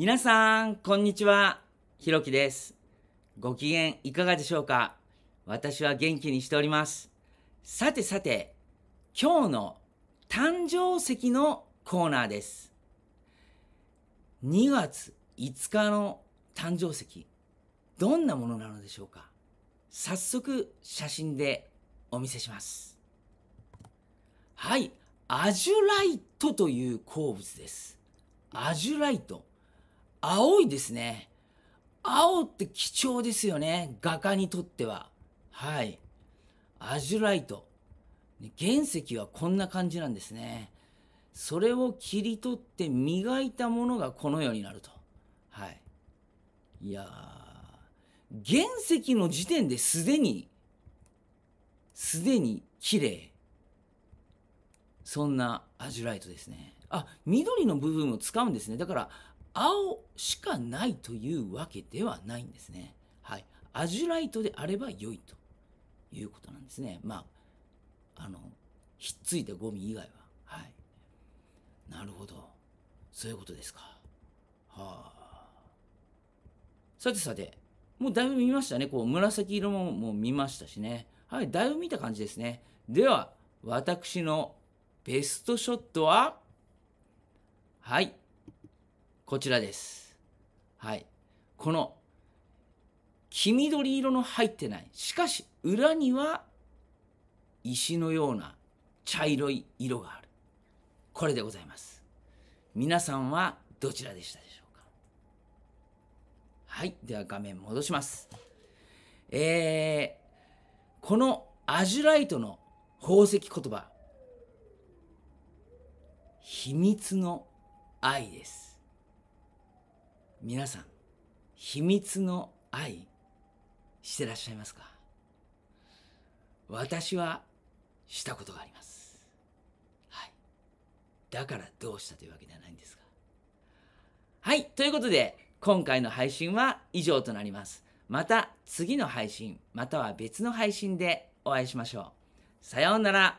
皆さん、こんにちは。ひろきです。ご機嫌いかがでしょうか私は元気にしております。さてさて、今日の誕生石のコーナーです。2月5日の誕生石、どんなものなのでしょうか早速、写真でお見せします。はい、アジュライトという鉱物です。アジュライト。青いですね。青って貴重ですよね。画家にとっては。はい。アジュライト。原石はこんな感じなんですね。それを切り取って磨いたものがこのようになると。はい。いや原石の時点ですでに、すでに綺麗。そんなアジュライトですね。あ、緑の部分を使うんですね。だから、青しかないというわけではないんですね。はい。アジュライトであれば良いということなんですね。まあ、あの、ひっついたゴミ以外は。はい。なるほど。そういうことですか。はあ。さてさて、もうだいぶ見ましたね。こう、紫色ももう見ましたしね。はい、だいぶ見た感じですね。では、私のベストショットは、はい、こちらです。はい。この、黄緑色の入ってない。しかし、裏には、石のような茶色い色がある。これでございます。皆さんはどちらでしたでしょうかはい。では画面戻します。えー、このアジュライトの宝石言葉、秘密の愛です皆さん秘密の愛してらっしゃいますか私はしたことがありますはいだからどうしたというわけではないんですがはいということで今回の配信は以上となりますまた次の配信または別の配信でお会いしましょうさようなら